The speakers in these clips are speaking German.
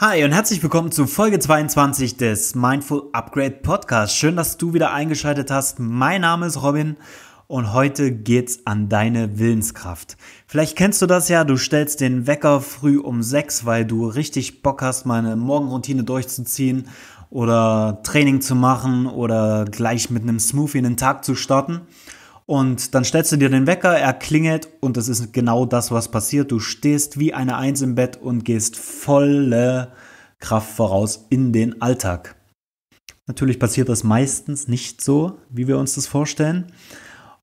Hi und herzlich willkommen zu Folge 22 des Mindful Upgrade Podcast. Schön, dass du wieder eingeschaltet hast. Mein Name ist Robin und heute geht's an deine Willenskraft. Vielleicht kennst du das ja, du stellst den Wecker früh um 6, weil du richtig Bock hast, meine Morgenroutine durchzuziehen oder Training zu machen oder gleich mit einem Smoothie in den Tag zu starten. Und dann stellst du dir den Wecker, er klingelt und es ist genau das, was passiert. Du stehst wie eine Eins im Bett und gehst volle Kraft voraus in den Alltag. Natürlich passiert das meistens nicht so, wie wir uns das vorstellen.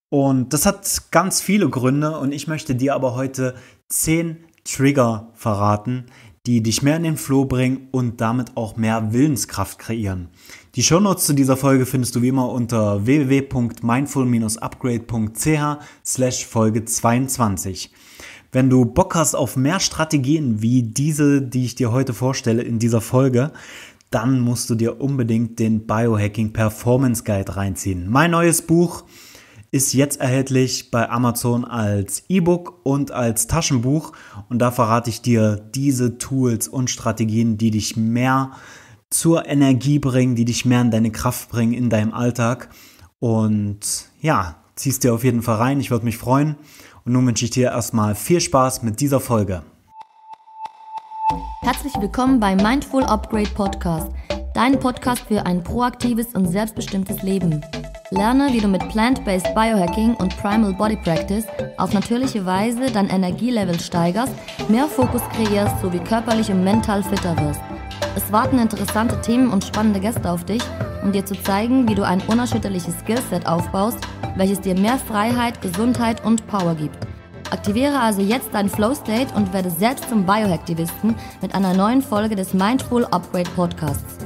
Und das hat ganz viele Gründe und ich möchte dir aber heute zehn Trigger verraten, die dich mehr in den Floh bringen und damit auch mehr Willenskraft kreieren. Die Shownotes zu dieser Folge findest du wie immer unter www.mindful-upgrade.ch slash Folge 22. Wenn du Bock hast auf mehr Strategien wie diese, die ich dir heute vorstelle in dieser Folge, dann musst du dir unbedingt den Biohacking Performance Guide reinziehen. Mein neues Buch ist jetzt erhältlich bei Amazon als E-Book und als Taschenbuch und da verrate ich dir diese Tools und Strategien, die dich mehr zur Energie bringen, die dich mehr in deine Kraft bringen in deinem Alltag. Und ja, ziehst dir auf jeden Fall rein. Ich würde mich freuen. Und nun wünsche ich dir erstmal viel Spaß mit dieser Folge. Herzlich willkommen bei Mindful Upgrade Podcast, dein Podcast für ein proaktives und selbstbestimmtes Leben. Lerne, wie du mit Plant-Based Biohacking und Primal Body Practice auf natürliche Weise dein Energielevel steigerst, mehr Fokus kreierst sowie körperlich und mental fitter wirst. Es warten interessante Themen und spannende Gäste auf dich, um dir zu zeigen, wie du ein unerschütterliches Skillset aufbaust, welches dir mehr Freiheit, Gesundheit und Power gibt. Aktiviere also jetzt dein Flow State und werde selbst zum Biohacktivisten mit einer neuen Folge des Mindful Upgrade Podcasts.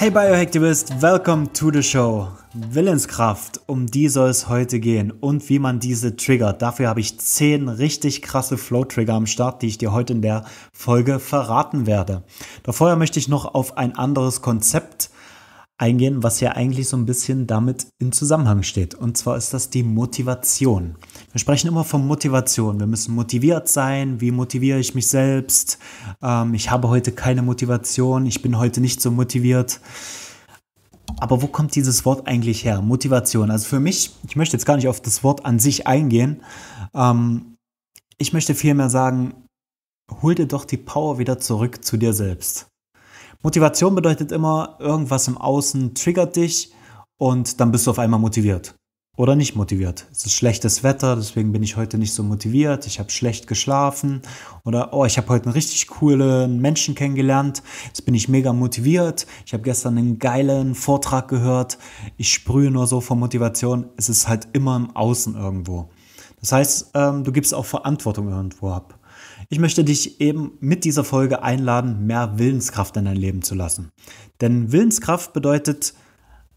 Hey Biohacktivist, welcome to the show. Willenskraft, um die soll es heute gehen und wie man diese triggert. Dafür habe ich 10 richtig krasse Flow-Trigger am Start, die ich dir heute in der Folge verraten werde. Doch vorher möchte ich noch auf ein anderes Konzept eingehen, was ja eigentlich so ein bisschen damit in Zusammenhang steht. Und zwar ist das die Motivation. Wir sprechen immer von Motivation. Wir müssen motiviert sein. Wie motiviere ich mich selbst? Ähm, ich habe heute keine Motivation. Ich bin heute nicht so motiviert. Aber wo kommt dieses Wort eigentlich her? Motivation. Also für mich, ich möchte jetzt gar nicht auf das Wort an sich eingehen. Ähm, ich möchte vielmehr sagen, hol dir doch die Power wieder zurück zu dir selbst. Motivation bedeutet immer, irgendwas im Außen triggert dich und dann bist du auf einmal motiviert. Oder nicht motiviert. Es ist schlechtes Wetter, deswegen bin ich heute nicht so motiviert. Ich habe schlecht geschlafen. Oder, oh, ich habe heute einen richtig coolen Menschen kennengelernt. Jetzt bin ich mega motiviert. Ich habe gestern einen geilen Vortrag gehört. Ich sprühe nur so vor Motivation. Es ist halt immer im Außen irgendwo. Das heißt, ähm, du gibst auch Verantwortung irgendwo ab. Ich möchte dich eben mit dieser Folge einladen, mehr Willenskraft in dein Leben zu lassen. Denn Willenskraft bedeutet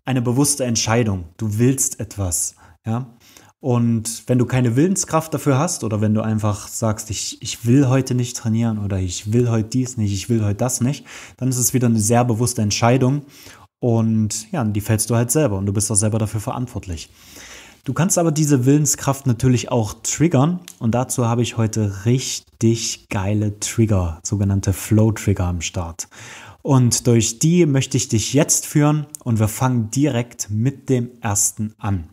eine bewusste Entscheidung. Du willst etwas. Ja? Und wenn du keine Willenskraft dafür hast oder wenn du einfach sagst, ich, ich will heute nicht trainieren oder ich will heute dies nicht, ich will heute das nicht, dann ist es wieder eine sehr bewusste Entscheidung und ja, die fällst du halt selber und du bist auch selber dafür verantwortlich. Du kannst aber diese Willenskraft natürlich auch triggern und dazu habe ich heute richtig geile Trigger, sogenannte Flow-Trigger am Start. Und durch die möchte ich dich jetzt führen und wir fangen direkt mit dem ersten an.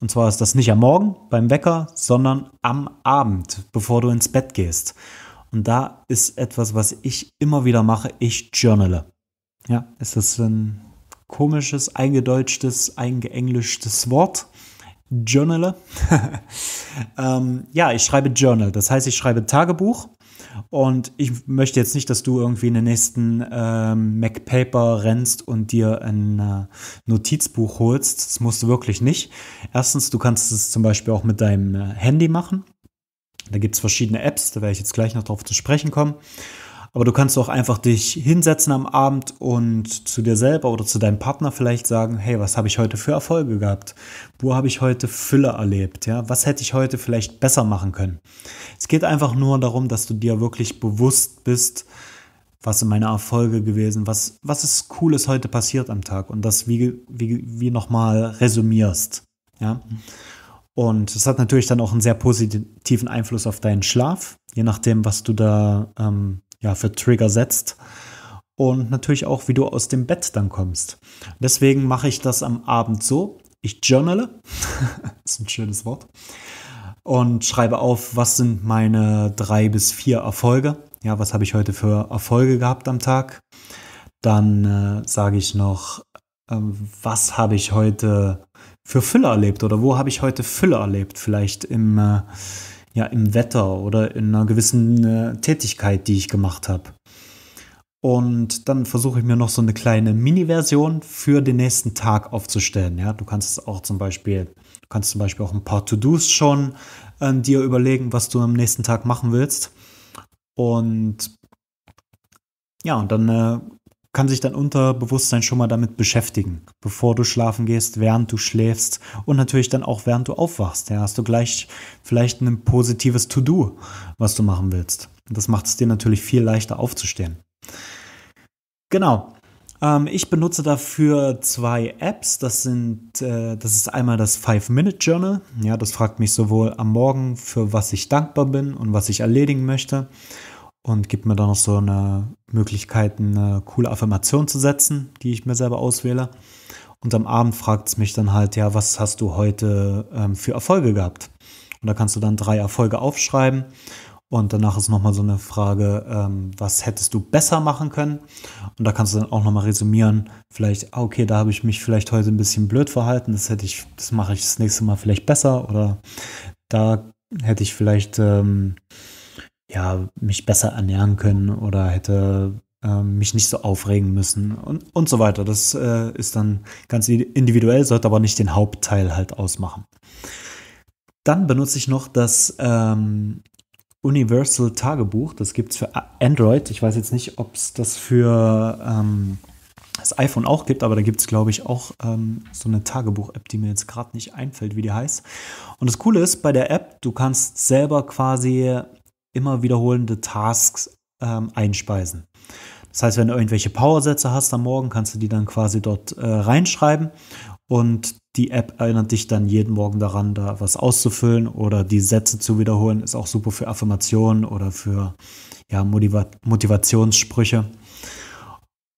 Und zwar ist das nicht am Morgen beim Wecker, sondern am Abend, bevor du ins Bett gehst. Und da ist etwas, was ich immer wieder mache, ich journale. Ja, es ist ein komisches, eingedeutschtes, eingeenglischtes Wort. Journaler. ähm, ja, ich schreibe Journal. Das heißt, ich schreibe Tagebuch. Und ich möchte jetzt nicht, dass du irgendwie in den nächsten ähm, Mac Paper rennst und dir ein äh, Notizbuch holst. Das musst du wirklich nicht. Erstens, du kannst es zum Beispiel auch mit deinem äh, Handy machen. Da gibt es verschiedene Apps, da werde ich jetzt gleich noch drauf zu sprechen kommen. Aber du kannst auch einfach dich hinsetzen am Abend und zu dir selber oder zu deinem Partner vielleicht sagen, hey, was habe ich heute für Erfolge gehabt? Wo habe ich heute Fülle erlebt? Ja, was hätte ich heute vielleicht besser machen können? Es geht einfach nur darum, dass du dir wirklich bewusst bist, was sind meine Erfolge gewesen, was, was ist Cooles heute passiert am Tag und das wie, wie, wie nochmal resümierst. Ja. Und es hat natürlich dann auch einen sehr positiven Einfluss auf deinen Schlaf, je nachdem, was du da ähm, ja, für Trigger setzt und natürlich auch, wie du aus dem Bett dann kommst. Deswegen mache ich das am Abend so. Ich journale, ist ein schönes Wort, und schreibe auf, was sind meine drei bis vier Erfolge. Ja, was habe ich heute für Erfolge gehabt am Tag? Dann äh, sage ich noch, äh, was habe ich heute für Fülle erlebt oder wo habe ich heute Fülle erlebt? Vielleicht im, äh, ja im Wetter oder in einer gewissen äh, Tätigkeit, die ich gemacht habe. Und dann versuche ich mir noch so eine kleine Mini-Version für den nächsten Tag aufzustellen. Ja, du kannst es auch zum Beispiel, du kannst zum Beispiel auch ein paar To-Dos schon äh, dir überlegen, was du am nächsten Tag machen willst. Und ja, und dann äh, kann sich dein Unterbewusstsein schon mal damit beschäftigen, bevor du schlafen gehst, während du schläfst und natürlich dann auch während du aufwachst. Ja, hast du gleich vielleicht ein positives To-Do, was du machen willst. das macht es dir natürlich viel leichter aufzustehen. Genau. Ähm, ich benutze dafür zwei Apps. Das sind, äh, das ist einmal das Five minute journal Ja, das fragt mich sowohl am Morgen, für was ich dankbar bin und was ich erledigen möchte und gibt mir dann noch so eine Möglichkeiten, eine coole Affirmation zu setzen, die ich mir selber auswähle. Und am Abend fragt es mich dann halt, ja, was hast du heute ähm, für Erfolge gehabt? Und da kannst du dann drei Erfolge aufschreiben. Und danach ist nochmal so eine Frage, ähm, was hättest du besser machen können? Und da kannst du dann auch nochmal resümieren, vielleicht, ah, okay, da habe ich mich vielleicht heute ein bisschen blöd verhalten, das hätte ich, das mache ich das nächste Mal vielleicht besser oder da hätte ich vielleicht ähm, ja, mich besser ernähren können oder hätte äh, mich nicht so aufregen müssen und, und so weiter. Das äh, ist dann ganz individuell, sollte aber nicht den Hauptteil halt ausmachen. Dann benutze ich noch das ähm, Universal Tagebuch. Das gibt es für Android. Ich weiß jetzt nicht, ob es das für ähm, das iPhone auch gibt, aber da gibt es, glaube ich, auch ähm, so eine Tagebuch-App, die mir jetzt gerade nicht einfällt, wie die heißt. Und das Coole ist bei der App, du kannst selber quasi immer wiederholende Tasks ähm, einspeisen. Das heißt, wenn du irgendwelche Powersätze hast am Morgen, kannst du die dann quasi dort äh, reinschreiben und die App erinnert dich dann jeden Morgen daran, da was auszufüllen oder die Sätze zu wiederholen. Ist auch super für Affirmationen oder für ja, Motiva Motivationssprüche.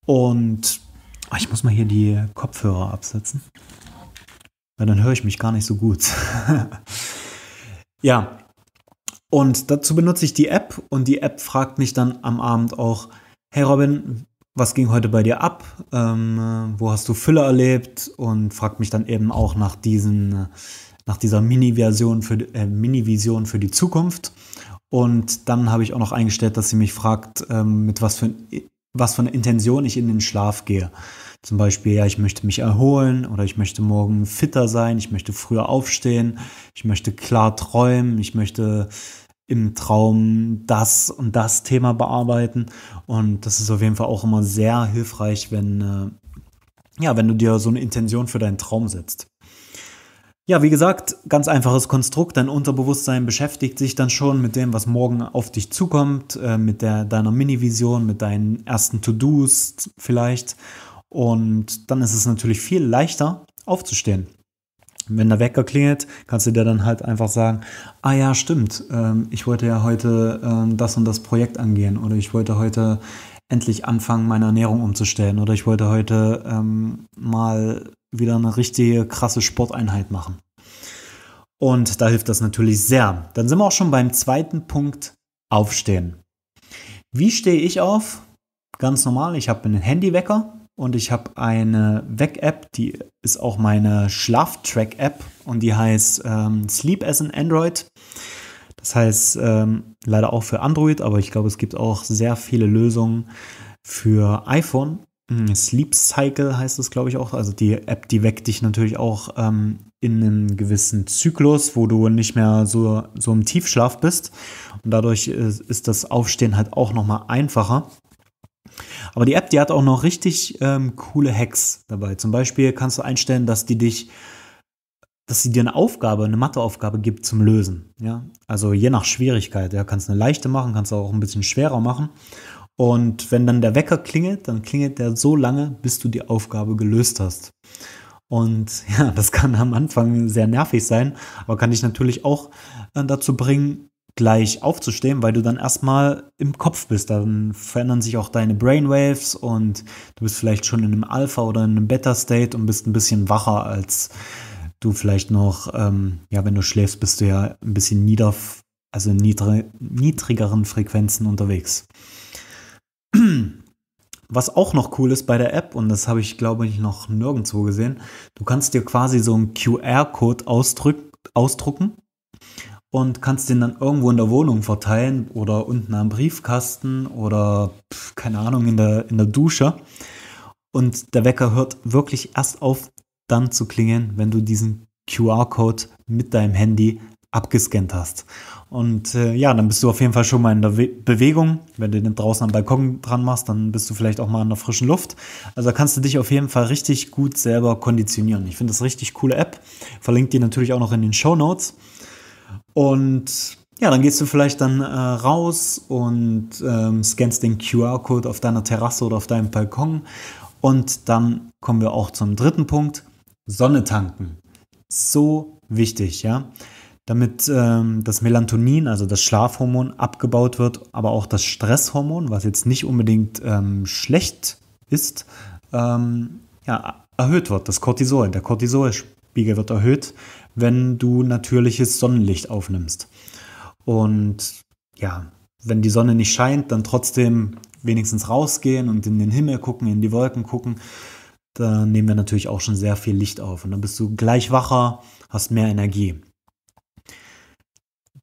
Und ah, ich muss mal hier die Kopfhörer absetzen, weil dann höre ich mich gar nicht so gut. ja, und dazu benutze ich die App und die App fragt mich dann am Abend auch, hey Robin, was ging heute bei dir ab? Ähm, äh, wo hast du Fülle erlebt? Und fragt mich dann eben auch nach diesen, äh, nach dieser Mini-Version für äh, Mini-Vision für die Zukunft. Und dann habe ich auch noch eingestellt, dass sie mich fragt, ähm, mit was für, was für einer Intention ich in den Schlaf gehe. Zum Beispiel, ja, ich möchte mich erholen oder ich möchte morgen fitter sein, ich möchte früher aufstehen, ich möchte klar träumen, ich möchte im Traum das und das Thema bearbeiten. Und das ist auf jeden Fall auch immer sehr hilfreich, wenn, äh, ja, wenn du dir so eine Intention für deinen Traum setzt. Ja, wie gesagt, ganz einfaches Konstrukt. Dein Unterbewusstsein beschäftigt sich dann schon mit dem, was morgen auf dich zukommt, äh, mit der, deiner Mini-Vision, mit deinen ersten To-Dos vielleicht. Und dann ist es natürlich viel leichter aufzustehen. Wenn der Wecker klingelt, kannst du dir dann halt einfach sagen, ah ja, stimmt, ähm, ich wollte ja heute ähm, das und das Projekt angehen oder ich wollte heute endlich anfangen, meine Ernährung umzustellen oder ich wollte heute ähm, mal wieder eine richtige krasse Sporteinheit machen. Und da hilft das natürlich sehr. Dann sind wir auch schon beim zweiten Punkt, Aufstehen. Wie stehe ich auf? Ganz normal, ich habe einen Handywecker, und ich habe eine Weg-App, die ist auch meine Schlaftrack-App und die heißt ähm, Sleep as an Android. Das heißt ähm, leider auch für Android, aber ich glaube, es gibt auch sehr viele Lösungen für iPhone. Hm, Sleep Cycle heißt es, glaube ich, auch. Also die App, die weckt dich natürlich auch ähm, in einem gewissen Zyklus, wo du nicht mehr so, so im Tiefschlaf bist. Und dadurch ist, äh, ist das Aufstehen halt auch nochmal einfacher. Aber die App, die hat auch noch richtig ähm, coole Hacks dabei. Zum Beispiel kannst du einstellen, dass die dich, dass sie dir eine Aufgabe, eine Matheaufgabe gibt zum Lösen. Ja? Also je nach Schwierigkeit. Ja, kannst eine leichte machen, kannst auch ein bisschen schwerer machen. Und wenn dann der Wecker klingelt, dann klingelt der so lange, bis du die Aufgabe gelöst hast. Und ja, das kann am Anfang sehr nervig sein, aber kann dich natürlich auch äh, dazu bringen, gleich aufzustehen, weil du dann erstmal im Kopf bist. Dann verändern sich auch deine Brainwaves und du bist vielleicht schon in einem Alpha oder in einem Beta-State und bist ein bisschen wacher, als du vielleicht noch, ähm, ja, wenn du schläfst, bist du ja ein bisschen nieder, also in niedrig, niedrigeren Frequenzen unterwegs. Was auch noch cool ist bei der App, und das habe ich glaube ich noch nirgendwo gesehen, du kannst dir quasi so einen QR-Code ausdrucken und kannst den dann irgendwo in der Wohnung verteilen oder unten am Briefkasten oder keine Ahnung in der, in der Dusche. Und der Wecker hört wirklich erst auf, dann zu klingeln, wenn du diesen QR-Code mit deinem Handy abgescannt hast. Und äh, ja, dann bist du auf jeden Fall schon mal in der We Bewegung. Wenn du den draußen am Balkon dran machst, dann bist du vielleicht auch mal in der frischen Luft. Also kannst du dich auf jeden Fall richtig gut selber konditionieren. Ich finde das eine richtig coole App. Verlinkt die natürlich auch noch in den Show Notes. Und ja, dann gehst du vielleicht dann äh, raus und ähm, scannst den QR-Code auf deiner Terrasse oder auf deinem Balkon. Und dann kommen wir auch zum dritten Punkt: Sonne tanken. So wichtig, ja. Damit ähm, das Melatonin, also das Schlafhormon, abgebaut wird, aber auch das Stresshormon, was jetzt nicht unbedingt ähm, schlecht ist, ähm, ja, erhöht wird. Das Cortisol, der Cortisolspiegel wird erhöht wenn du natürliches Sonnenlicht aufnimmst. Und ja, wenn die Sonne nicht scheint, dann trotzdem wenigstens rausgehen und in den Himmel gucken, in die Wolken gucken. Da nehmen wir natürlich auch schon sehr viel Licht auf und dann bist du gleich wacher, hast mehr Energie.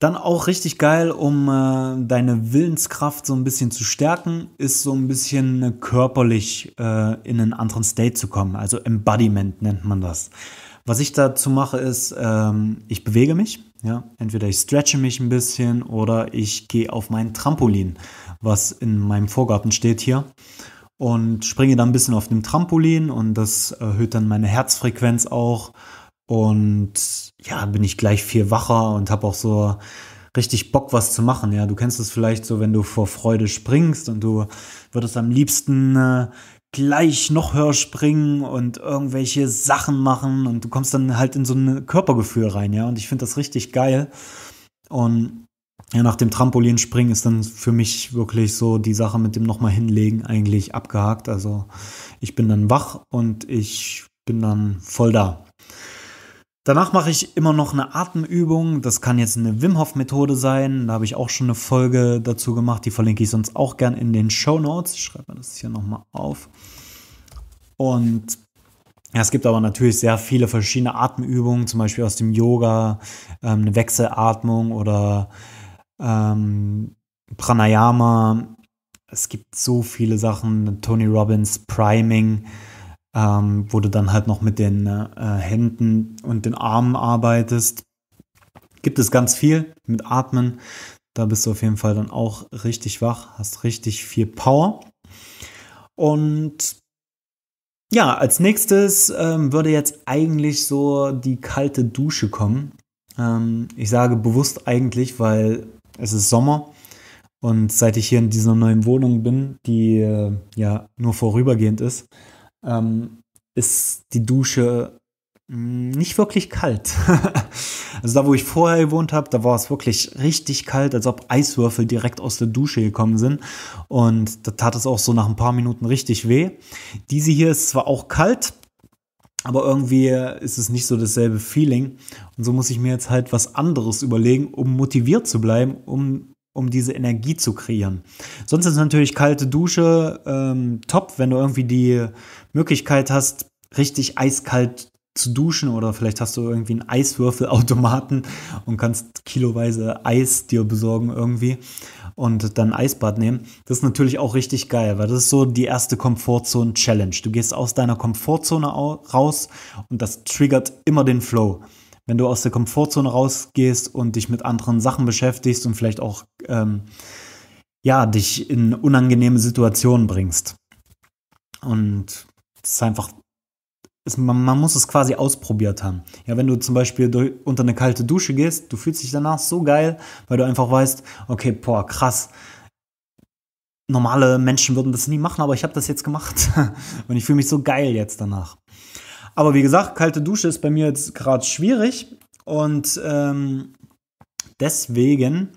Dann auch richtig geil, um äh, deine Willenskraft so ein bisschen zu stärken, ist so ein bisschen äh, körperlich äh, in einen anderen State zu kommen. Also Embodiment nennt man das. Was ich dazu mache, ist, ähm, ich bewege mich. Ja? Entweder ich stretche mich ein bisschen oder ich gehe auf mein Trampolin, was in meinem Vorgarten steht hier. Und springe dann ein bisschen auf dem Trampolin und das erhöht dann meine Herzfrequenz auch. Und ja, bin ich gleich viel wacher und habe auch so richtig Bock, was zu machen. Ja, du kennst es vielleicht so, wenn du vor Freude springst und du würdest am liebsten äh, gleich noch höher springen und irgendwelche Sachen machen und du kommst dann halt in so ein Körpergefühl rein, ja. Und ich finde das richtig geil. Und ja, nach dem Trampolinspringen ist dann für mich wirklich so die Sache mit dem nochmal hinlegen eigentlich abgehakt. Also ich bin dann wach und ich bin dann voll da. Danach mache ich immer noch eine Atemübung. Das kann jetzt eine Wim Hof Methode sein. Da habe ich auch schon eine Folge dazu gemacht. Die verlinke ich sonst auch gern in den Show Notes. Ich schreibe mir das hier nochmal auf. Und ja, es gibt aber natürlich sehr viele verschiedene Atemübungen, zum Beispiel aus dem Yoga, ähm, eine Wechselatmung oder ähm, Pranayama. Es gibt so viele Sachen. Tony Robbins Priming ähm, wo du dann halt noch mit den äh, Händen und den Armen arbeitest. Gibt es ganz viel mit Atmen. Da bist du auf jeden Fall dann auch richtig wach, hast richtig viel Power. Und ja, als nächstes ähm, würde jetzt eigentlich so die kalte Dusche kommen. Ähm, ich sage bewusst eigentlich, weil es ist Sommer und seit ich hier in dieser neuen Wohnung bin, die äh, ja nur vorübergehend ist, ähm, ist die Dusche hm, nicht wirklich kalt. also da, wo ich vorher gewohnt habe, da war es wirklich richtig kalt, als ob Eiswürfel direkt aus der Dusche gekommen sind. Und da tat es auch so nach ein paar Minuten richtig weh. Diese hier ist zwar auch kalt, aber irgendwie ist es nicht so dasselbe Feeling. Und so muss ich mir jetzt halt was anderes überlegen, um motiviert zu bleiben, um um diese Energie zu kreieren. Sonst ist natürlich kalte Dusche ähm, top, wenn du irgendwie die Möglichkeit hast, richtig eiskalt zu duschen oder vielleicht hast du irgendwie einen Eiswürfelautomaten und kannst kiloweise Eis dir besorgen irgendwie und dann Eisbad nehmen. Das ist natürlich auch richtig geil, weil das ist so die erste Komfortzone-Challenge. Du gehst aus deiner Komfortzone raus und das triggert immer den Flow. Wenn du aus der Komfortzone rausgehst und dich mit anderen Sachen beschäftigst und vielleicht auch ähm, ja, dich in unangenehme Situationen bringst. Und das ist einfach, ist, man, man, muss es quasi ausprobiert haben. Ja, wenn du zum Beispiel durch, unter eine kalte Dusche gehst, du fühlst dich danach so geil, weil du einfach weißt, okay, boah, krass. Normale Menschen würden das nie machen, aber ich habe das jetzt gemacht. Und ich fühle mich so geil jetzt danach. Aber wie gesagt, kalte Dusche ist bei mir jetzt gerade schwierig. Und ähm, deswegen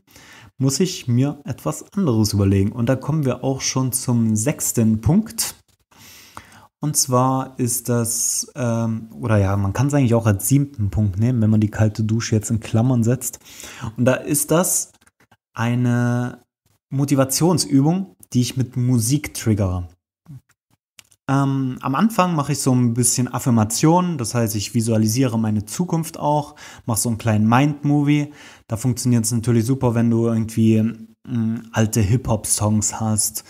muss ich mir etwas anderes überlegen. Und da kommen wir auch schon zum sechsten Punkt. Und zwar ist das, ähm, oder ja, man kann es eigentlich auch als siebten Punkt nehmen, wenn man die kalte Dusche jetzt in Klammern setzt. Und da ist das eine Motivationsübung, die ich mit Musik triggere. Ähm, am Anfang mache ich so ein bisschen Affirmationen, das heißt, ich visualisiere meine Zukunft auch, mache so einen kleinen Mind-Movie. Da funktioniert es natürlich super, wenn du irgendwie mh, hm, alte Hip-Hop-Songs hast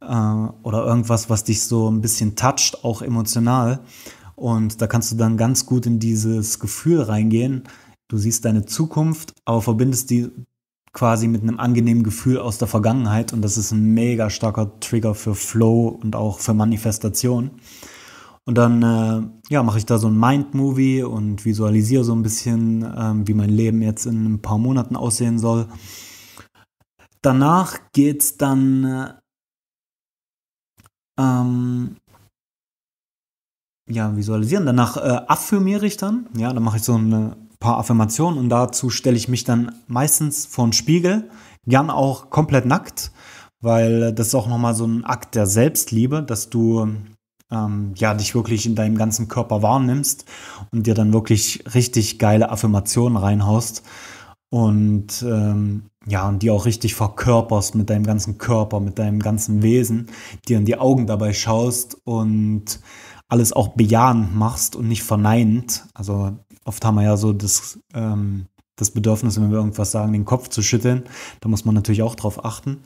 äh, oder irgendwas, was dich so ein bisschen toucht, auch emotional. Und da kannst du dann ganz gut in dieses Gefühl reingehen. Du siehst deine Zukunft, aber verbindest die quasi mit einem angenehmen Gefühl aus der Vergangenheit. Und das ist ein mega starker Trigger für Flow und auch für Manifestation. Und dann äh, ja, mache ich da so ein Mind-Movie und visualisiere so ein bisschen, äh, wie mein Leben jetzt in ein paar Monaten aussehen soll. Danach geht es dann äh, ähm, ja, visualisieren. Danach äh, affirmiere ich dann, ja, dann mache ich so ein paar Affirmationen und dazu stelle ich mich dann meistens vor einen Spiegel, gern auch komplett nackt, weil das ist auch nochmal so ein Akt der Selbstliebe, dass du ähm, ja, dich wirklich in deinem ganzen Körper wahrnimmst und dir dann wirklich richtig geile Affirmationen reinhaust und ähm, ja, und die auch richtig verkörperst mit deinem ganzen Körper, mit deinem ganzen Wesen, dir in die Augen dabei schaust und alles auch bejahend machst und nicht verneinend. Also oft haben wir ja so das, ähm, das Bedürfnis, wenn wir irgendwas sagen, den Kopf zu schütteln. Da muss man natürlich auch drauf achten.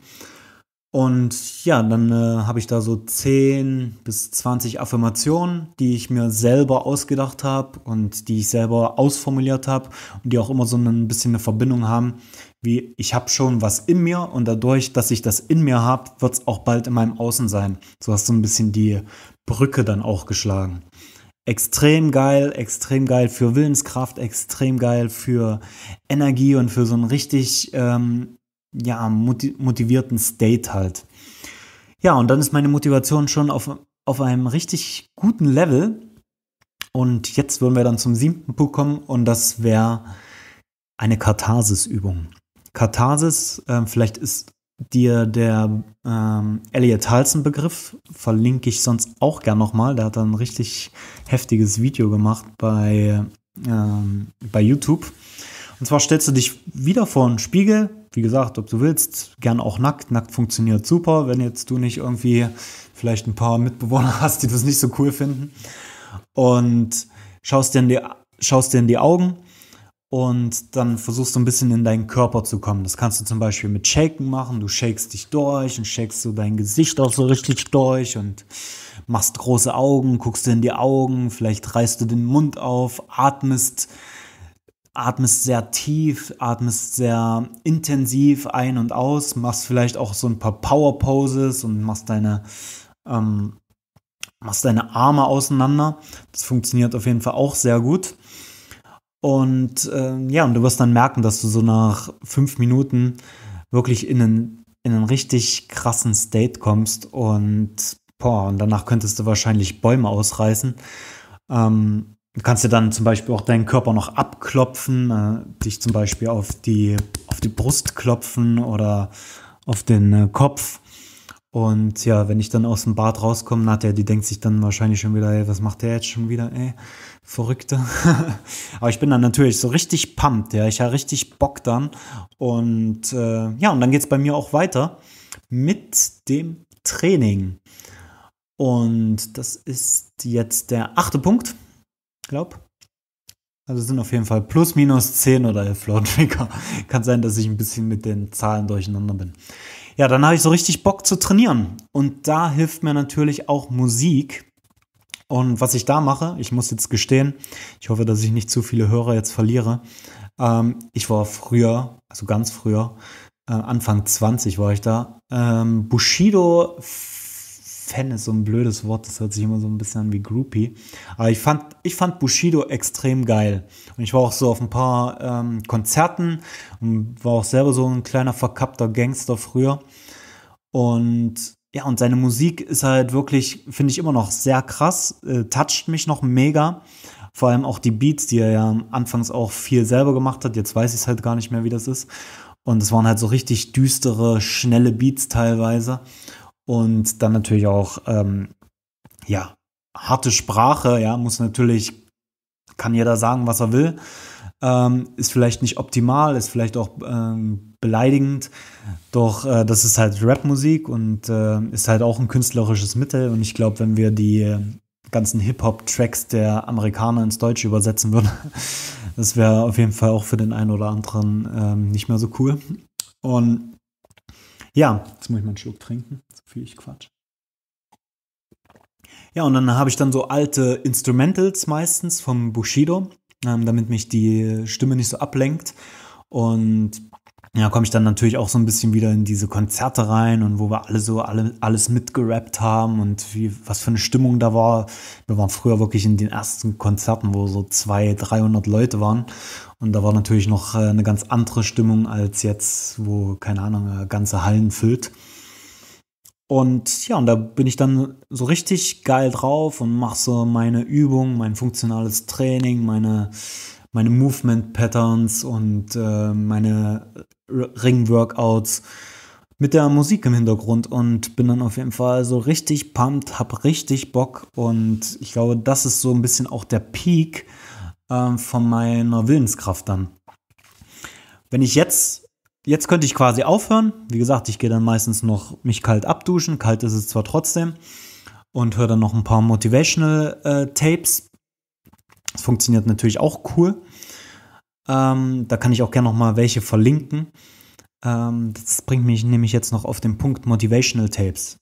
Und ja, dann äh, habe ich da so 10 bis 20 Affirmationen, die ich mir selber ausgedacht habe und die ich selber ausformuliert habe und die auch immer so ein bisschen eine Verbindung haben, wie ich habe schon was in mir und dadurch, dass ich das in mir habe, wird es auch bald in meinem Außen sein. So hast du ein bisschen die Brücke dann auch geschlagen. Extrem geil, extrem geil für Willenskraft, extrem geil für Energie und für so ein richtig ähm, ja, motivierten State halt. Ja, und dann ist meine Motivation schon auf, auf einem richtig guten Level. Und jetzt würden wir dann zum siebten Punkt kommen und das wäre eine Katharsisübung. Katharsis, äh, vielleicht ist dir der ähm, Elliot Halsen Begriff, verlinke ich sonst auch gern nochmal. Der hat ein richtig heftiges Video gemacht bei, ähm, bei YouTube. Und zwar stellst du dich wieder vor einen Spiegel, wie gesagt, ob du willst, gern auch nackt. Nackt funktioniert super, wenn jetzt du nicht irgendwie vielleicht ein paar Mitbewohner hast, die das nicht so cool finden. Und schaust dir in die, schaust dir in die Augen und dann versuchst du ein bisschen in deinen Körper zu kommen. Das kannst du zum Beispiel mit Shaken machen. Du shakest dich durch und shakest so dein Gesicht auch so richtig durch und machst große Augen, guckst dir in die Augen, vielleicht reißt du den Mund auf, atmest atmest sehr tief, atmest sehr intensiv ein und aus, machst vielleicht auch so ein paar Power Poses und machst deine, ähm, machst deine Arme auseinander. Das funktioniert auf jeden Fall auch sehr gut. Und äh, ja, und du wirst dann merken, dass du so nach fünf Minuten wirklich in einen, in einen richtig krassen State kommst und boah, und danach könntest du wahrscheinlich Bäume ausreißen. Ähm, Du kannst dir dann zum Beispiel auch deinen Körper noch abklopfen, äh, dich zum Beispiel auf die, auf die Brust klopfen oder auf den äh, Kopf. Und ja, wenn ich dann aus dem Bad rauskomme, Nadja, die denkt sich dann wahrscheinlich schon wieder, ey, was macht der jetzt schon wieder, ey, Verrückter. Aber ich bin dann natürlich so richtig pumped, ja, ich habe richtig Bock dann. Und äh, ja, und dann geht es bei mir auch weiter mit dem Training. Und das ist jetzt der achte Punkt glaube. Also sind auf jeden Fall plus minus 10 oder 11 Trigger. Kann sein, dass ich ein bisschen mit den Zahlen durcheinander bin. Ja, dann habe ich so richtig Bock zu trainieren. Und da hilft mir natürlich auch Musik. Und was ich da mache, ich muss jetzt gestehen, ich hoffe, dass ich nicht zu viele Hörer jetzt verliere. Ähm, ich war früher, also ganz früher, äh, Anfang 20 war ich da, ähm, Bushido Fan ist so ein blödes Wort, das hört sich immer so ein bisschen an wie Groupie. Aber ich fand, ich fand Bushido extrem geil. Und ich war auch so auf ein paar ähm, Konzerten und war auch selber so ein kleiner verkappter Gangster früher. Und ja, und seine Musik ist halt wirklich, finde ich immer noch sehr krass, äh, toucht mich noch mega. Vor allem auch die Beats, die er ja anfangs auch viel selber gemacht hat. Jetzt weiß ich es halt gar nicht mehr, wie das ist. Und es waren halt so richtig düstere, schnelle Beats teilweise. Und dann natürlich auch, ähm, ja, harte Sprache, ja, muss natürlich, kann jeder sagen, was er will. Ähm, ist vielleicht nicht optimal, ist vielleicht auch ähm, beleidigend, doch äh, das ist halt Rapmusik und äh, ist halt auch ein künstlerisches Mittel. Und ich glaube, wenn wir die äh, ganzen Hip-Hop-Tracks der Amerikaner ins Deutsche übersetzen würden, das wäre auf jeden Fall auch für den einen oder anderen ähm, nicht mehr so cool. Und ja, jetzt muss ich mal einen Schluck trinken. Finde ich Quatsch. Ja, und dann habe ich dann so alte Instrumentals meistens vom Bushido, ähm, damit mich die Stimme nicht so ablenkt. Und ja, komme ich dann natürlich auch so ein bisschen wieder in diese Konzerte rein und wo wir alle so alle, alles mitgerappt haben und wie, was für eine Stimmung da war. Wir waren früher wirklich in den ersten Konzerten, wo so 200, 300 Leute waren. Und da war natürlich noch äh, eine ganz andere Stimmung als jetzt, wo, keine Ahnung, äh, ganze Hallen füllt. Und ja, und da bin ich dann so richtig geil drauf und mache so meine Übungen, mein funktionales Training, meine, meine Movement Patterns und äh, meine Ring-Workouts mit der Musik im Hintergrund und bin dann auf jeden Fall so richtig pumped, hab richtig Bock und ich glaube, das ist so ein bisschen auch der Peak äh, von meiner Willenskraft dann. Wenn ich jetzt Jetzt könnte ich quasi aufhören. Wie gesagt, ich gehe dann meistens noch mich kalt abduschen. Kalt ist es zwar trotzdem. Und höre dann noch ein paar Motivational äh, Tapes. Das funktioniert natürlich auch cool. Ähm, da kann ich auch gerne noch mal welche verlinken. Ähm, das bringt mich nämlich jetzt noch auf den Punkt Motivational Tapes.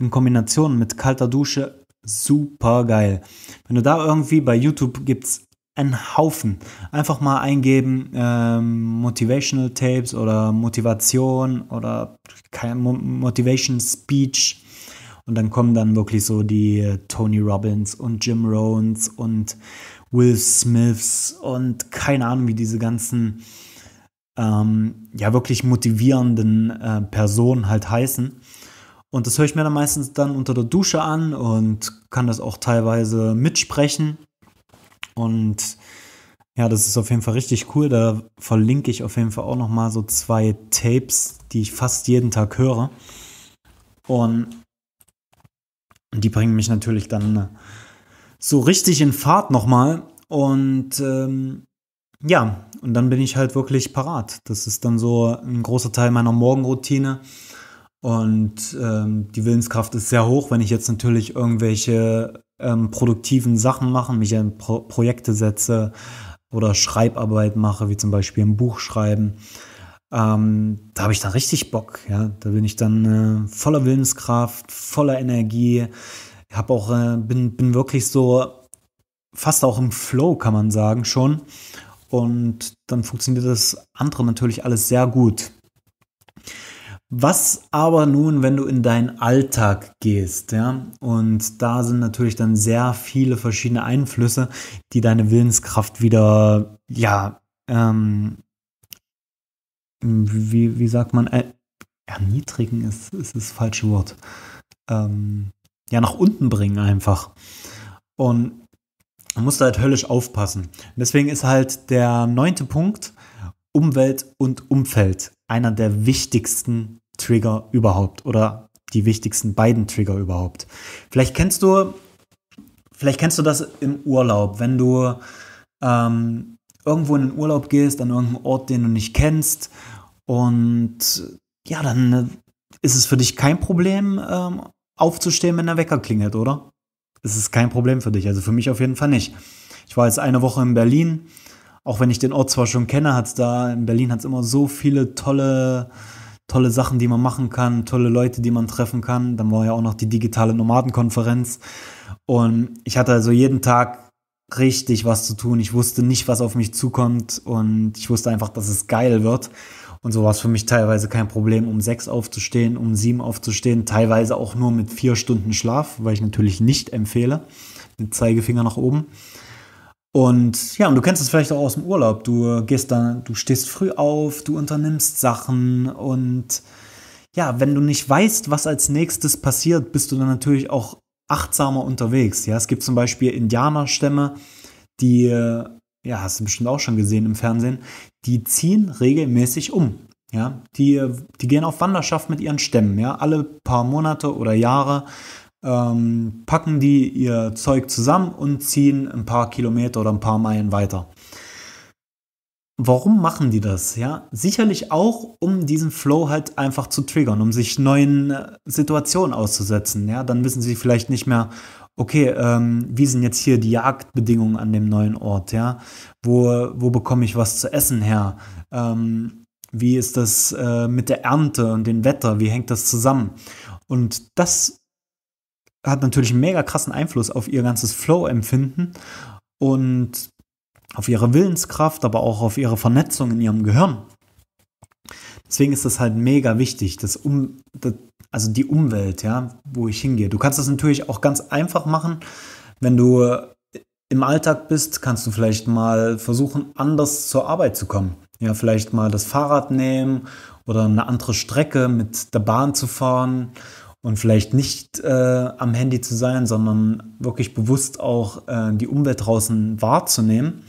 In Kombination mit kalter Dusche super geil. Wenn du da irgendwie bei YouTube gibt es ein Haufen. Einfach mal eingeben, ähm, Motivational Tapes oder Motivation oder Motivation Speech. Und dann kommen dann wirklich so die äh, Tony Robbins und Jim Rohns und Will Smiths und keine Ahnung, wie diese ganzen ähm, ja wirklich motivierenden äh, Personen halt heißen. Und das höre ich mir dann meistens dann unter der Dusche an und kann das auch teilweise mitsprechen. Und ja, das ist auf jeden Fall richtig cool. Da verlinke ich auf jeden Fall auch nochmal so zwei Tapes, die ich fast jeden Tag höre. Und die bringen mich natürlich dann äh, so richtig in Fahrt nochmal. Und ähm, ja, und dann bin ich halt wirklich parat. Das ist dann so ein großer Teil meiner Morgenroutine. Und ähm, die Willenskraft ist sehr hoch. Wenn ich jetzt natürlich irgendwelche ähm, produktiven Sachen machen, mich in Pro Projekte setze oder Schreibarbeit mache, wie zum Beispiel ein Buch schreiben. Ähm, da habe ich dann richtig Bock. Ja? Da bin ich dann äh, voller Willenskraft, voller Energie. Hab auch, äh, bin, bin wirklich so fast auch im Flow, kann man sagen, schon. Und dann funktioniert das andere natürlich alles sehr gut. Was aber nun, wenn du in deinen Alltag gehst, ja? Und da sind natürlich dann sehr viele verschiedene Einflüsse, die deine Willenskraft wieder, ja, ähm, wie, wie sagt man, äh, erniedrigen ist, ist das falsche Wort. Ähm, ja, nach unten bringen einfach. Und man muss da halt höllisch aufpassen. Deswegen ist halt der neunte Punkt, Umwelt und Umfeld einer der wichtigsten Trigger überhaupt oder die wichtigsten beiden Trigger überhaupt. Vielleicht kennst du, vielleicht kennst du das im Urlaub, wenn du ähm, irgendwo in den Urlaub gehst, an irgendeinem Ort, den du nicht kennst und ja, dann ist es für dich kein Problem, ähm, aufzustehen, wenn der Wecker klingelt, oder? Es ist kein Problem für dich, also für mich auf jeden Fall nicht. Ich war jetzt eine Woche in Berlin, auch wenn ich den Ort zwar schon kenne, hat es da, in Berlin hat immer so viele tolle, tolle Sachen, die man machen kann, tolle Leute, die man treffen kann. Dann war ja auch noch die digitale Nomadenkonferenz. Und ich hatte also jeden Tag richtig was zu tun. Ich wusste nicht, was auf mich zukommt und ich wusste einfach, dass es geil wird. Und so war es für mich teilweise kein Problem, um sechs aufzustehen, um sieben aufzustehen, teilweise auch nur mit vier Stunden Schlaf, weil ich natürlich nicht empfehle, Mit Zeigefinger nach oben. Und ja, und du kennst es vielleicht auch aus dem Urlaub. Du gehst dann, du stehst früh auf, du unternimmst Sachen und ja, wenn du nicht weißt, was als nächstes passiert, bist du dann natürlich auch achtsamer unterwegs. Ja, es gibt zum Beispiel Indianerstämme, die, ja, hast du bestimmt auch schon gesehen im Fernsehen, die ziehen regelmäßig um. Ja, die, die gehen auf Wanderschaft mit ihren Stämmen. Ja, alle paar Monate oder Jahre ähm, packen die ihr Zeug zusammen und ziehen ein paar Kilometer oder ein paar Meilen weiter. Warum machen die das? Ja, sicherlich auch, um diesen Flow halt einfach zu triggern, um sich neuen äh, Situationen auszusetzen. Ja, dann wissen sie vielleicht nicht mehr, okay, ähm, wie sind jetzt hier die Jagdbedingungen an dem neuen Ort? Ja, wo, wo bekomme ich was zu essen her? Ähm, wie ist das äh, mit der Ernte und dem Wetter? Wie hängt das zusammen? Und das hat natürlich einen mega krassen Einfluss auf ihr ganzes Flow-Empfinden und auf ihre Willenskraft, aber auch auf ihre Vernetzung in ihrem Gehirn. Deswegen ist das halt mega wichtig, das um, das, also die Umwelt, ja, wo ich hingehe. Du kannst das natürlich auch ganz einfach machen, wenn du im Alltag bist, kannst du vielleicht mal versuchen, anders zur Arbeit zu kommen. Ja, vielleicht mal das Fahrrad nehmen oder eine andere Strecke mit der Bahn zu fahren und vielleicht nicht äh, am Handy zu sein, sondern wirklich bewusst auch äh, die Umwelt draußen wahrzunehmen.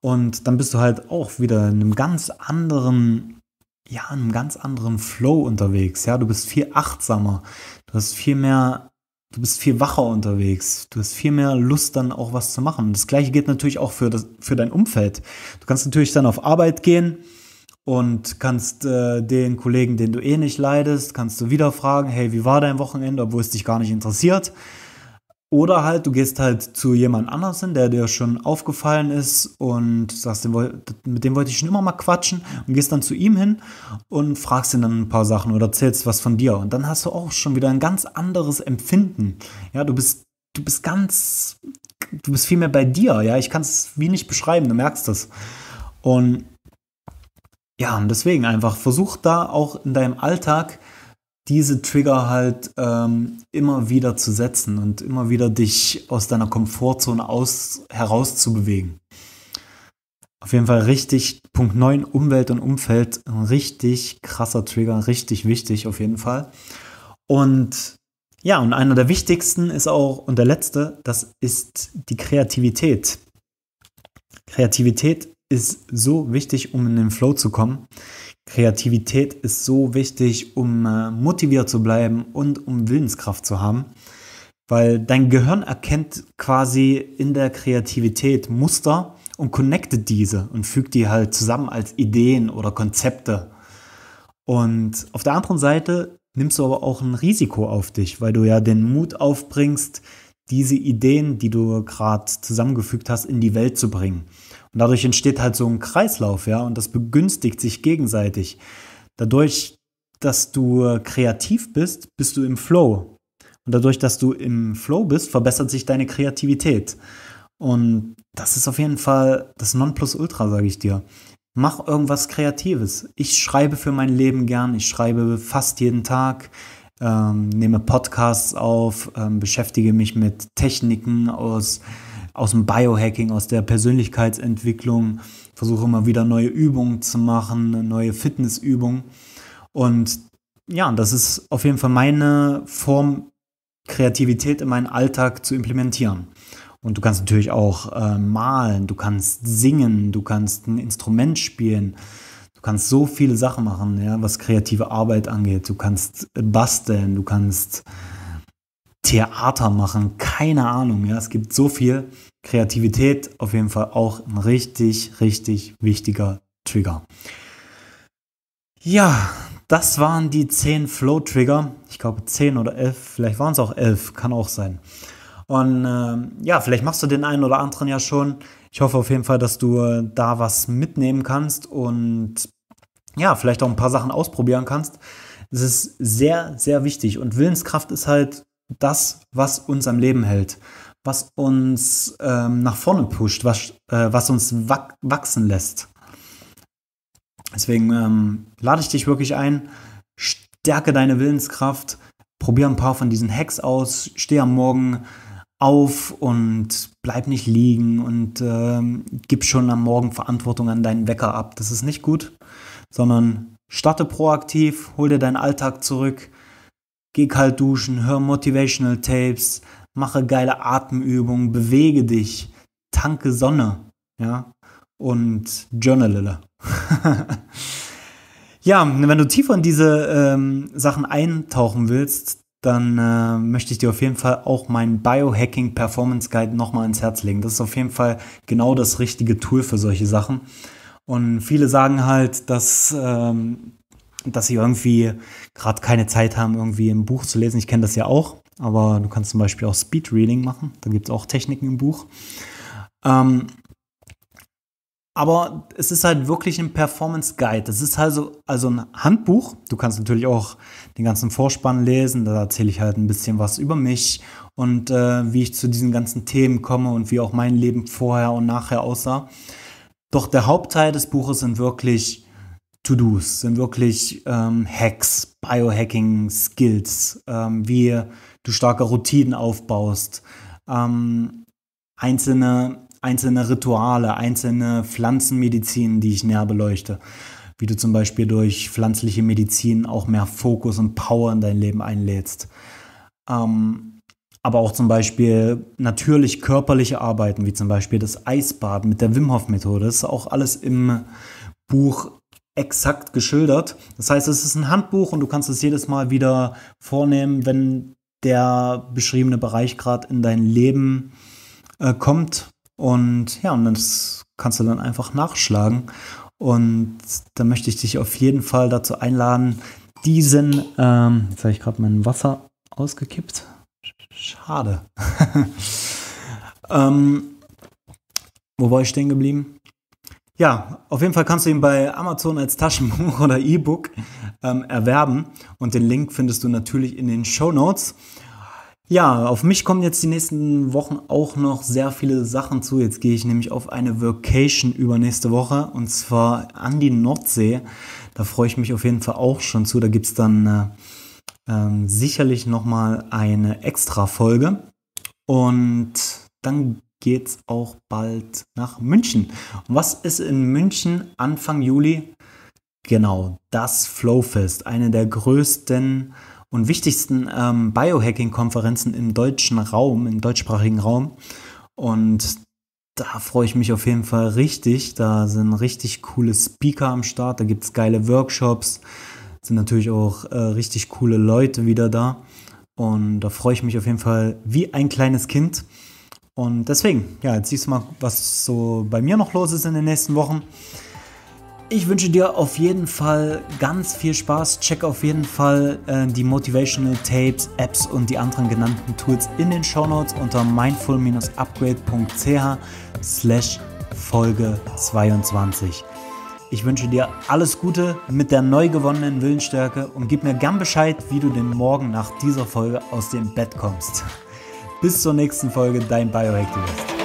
Und dann bist du halt auch wieder in einem ganz anderen, ja, in einem ganz anderen Flow unterwegs. Ja, du bist viel achtsamer, du hast viel mehr, du bist viel wacher unterwegs, du hast viel mehr Lust, dann auch was zu machen. Das gleiche gilt natürlich auch für, das, für dein Umfeld. Du kannst natürlich dann auf Arbeit gehen und kannst äh, den Kollegen, den du eh nicht leidest, kannst du wieder fragen, hey, wie war dein Wochenende, obwohl es dich gar nicht interessiert. Oder halt, du gehst halt zu jemand anders hin, der dir schon aufgefallen ist und sagst, mit dem wollte ich schon immer mal quatschen und gehst dann zu ihm hin und fragst ihn dann ein paar Sachen oder erzählst was von dir. Und dann hast du auch schon wieder ein ganz anderes Empfinden. Ja, du bist, du bist ganz, du bist viel mehr bei dir. Ja, ich kann es wie nicht beschreiben, du merkst das. Und ja, und deswegen einfach versuch da auch in deinem Alltag diese Trigger halt ähm, immer wieder zu setzen und immer wieder dich aus deiner Komfortzone aus, herauszubewegen. Auf jeden Fall richtig, Punkt 9, Umwelt und Umfeld, ein richtig krasser Trigger, richtig wichtig auf jeden Fall. Und ja, und einer der wichtigsten ist auch, und der letzte, das ist die Kreativität. Kreativität ist so wichtig, um in den Flow zu kommen. Kreativität ist so wichtig, um äh, motiviert zu bleiben und um Willenskraft zu haben. Weil dein Gehirn erkennt quasi in der Kreativität Muster und connectet diese und fügt die halt zusammen als Ideen oder Konzepte. Und auf der anderen Seite nimmst du aber auch ein Risiko auf dich, weil du ja den Mut aufbringst, diese Ideen, die du gerade zusammengefügt hast, in die Welt zu bringen. Und dadurch entsteht halt so ein Kreislauf, ja, und das begünstigt sich gegenseitig. Dadurch, dass du kreativ bist, bist du im Flow. Und dadurch, dass du im Flow bist, verbessert sich deine Kreativität. Und das ist auf jeden Fall das Nonplusultra, sage ich dir. Mach irgendwas Kreatives. Ich schreibe für mein Leben gern. Ich schreibe fast jeden Tag. Ähm, nehme Podcasts auf, ähm, beschäftige mich mit Techniken aus aus dem Biohacking, aus der Persönlichkeitsentwicklung, versuche immer wieder neue Übungen zu machen, neue Fitnessübungen. Und ja, das ist auf jeden Fall meine Form, Kreativität in meinen Alltag zu implementieren. Und du kannst natürlich auch äh, malen, du kannst singen, du kannst ein Instrument spielen, du kannst so viele Sachen machen, ja, was kreative Arbeit angeht. Du kannst äh, basteln, du kannst Theater machen, keine Ahnung, ja, es gibt so viel. Kreativität auf jeden Fall auch ein richtig, richtig wichtiger Trigger. Ja, das waren die 10 Flow-Trigger. Ich glaube 10 oder 11, vielleicht waren es auch 11, kann auch sein. Und äh, ja, vielleicht machst du den einen oder anderen ja schon. Ich hoffe auf jeden Fall, dass du äh, da was mitnehmen kannst und ja, vielleicht auch ein paar Sachen ausprobieren kannst. Es ist sehr, sehr wichtig und Willenskraft ist halt das, was uns am Leben hält was uns ähm, nach vorne pusht, was, äh, was uns wachsen lässt. Deswegen ähm, lade ich dich wirklich ein, stärke deine Willenskraft, probiere ein paar von diesen Hacks aus, steh am Morgen auf und bleib nicht liegen und ähm, gib schon am Morgen Verantwortung an deinen Wecker ab. Das ist nicht gut, sondern starte proaktiv, hol dir deinen Alltag zurück, geh kalt duschen, hör Motivational Tapes, mache geile Atemübungen, bewege dich, tanke Sonne, ja, und journale. ja, wenn du tiefer in diese ähm, Sachen eintauchen willst, dann äh, möchte ich dir auf jeden Fall auch meinen Biohacking Performance Guide nochmal ins Herz legen. Das ist auf jeden Fall genau das richtige Tool für solche Sachen. Und viele sagen halt, dass ähm, dass sie irgendwie gerade keine Zeit haben, irgendwie ein Buch zu lesen. Ich kenne das ja auch, aber du kannst zum Beispiel auch Speedreading machen. Da gibt es auch Techniken im Buch. Ähm, aber es ist halt wirklich ein Performance Guide. Das ist also, also ein Handbuch. Du kannst natürlich auch den ganzen Vorspann lesen. Da erzähle ich halt ein bisschen was über mich und äh, wie ich zu diesen ganzen Themen komme und wie auch mein Leben vorher und nachher aussah. Doch der Hauptteil des Buches sind wirklich To-Dos sind wirklich ähm, Hacks, Biohacking-Skills, ähm, wie du starke Routinen aufbaust, ähm, einzelne, einzelne Rituale, einzelne Pflanzenmedizin, die ich näher beleuchte, wie du zum Beispiel durch pflanzliche Medizin auch mehr Fokus und Power in dein Leben einlädst. Ähm, aber auch zum Beispiel natürlich körperliche Arbeiten, wie zum Beispiel das Eisbaden mit der Wim Hof Methode. ist auch alles im Buch exakt geschildert. Das heißt, es ist ein Handbuch und du kannst es jedes Mal wieder vornehmen, wenn der beschriebene Bereich gerade in dein Leben äh, kommt. Und ja, und das kannst du dann einfach nachschlagen. Und da möchte ich dich auf jeden Fall dazu einladen, diesen, ähm, jetzt habe ich gerade mein Wasser ausgekippt. Schade. ähm, wo war ich stehen geblieben? Ja, auf jeden Fall kannst du ihn bei Amazon als Taschenbuch oder E-Book ähm, erwerben und den Link findest du natürlich in den Show Notes. Ja, auf mich kommen jetzt die nächsten Wochen auch noch sehr viele Sachen zu. Jetzt gehe ich nämlich auf eine Vacation übernächste Woche und zwar an die Nordsee. Da freue ich mich auf jeden Fall auch schon zu. Da gibt es dann äh, äh, sicherlich nochmal eine extra Folge. Und dann geht's auch bald nach München. Und was ist in München Anfang Juli? Genau, das Flowfest, eine der größten und wichtigsten ähm, Biohacking-Konferenzen im deutschen Raum, im deutschsprachigen Raum. Und da freue ich mich auf jeden Fall richtig. Da sind richtig coole Speaker am Start, da gibt es geile Workshops, sind natürlich auch äh, richtig coole Leute wieder da. Und da freue ich mich auf jeden Fall wie ein kleines Kind. Und deswegen, ja, jetzt siehst du mal, was so bei mir noch los ist in den nächsten Wochen. Ich wünsche dir auf jeden Fall ganz viel Spaß. Check auf jeden Fall äh, die Motivational Tapes, Apps und die anderen genannten Tools in den Show Notes unter mindful-upgrade.ch slash Folge 22. Ich wünsche dir alles Gute mit der neu gewonnenen Willensstärke und gib mir gern Bescheid, wie du denn Morgen nach dieser Folge aus dem Bett kommst. Bis zur nächsten Folge, dein Biohacktivist.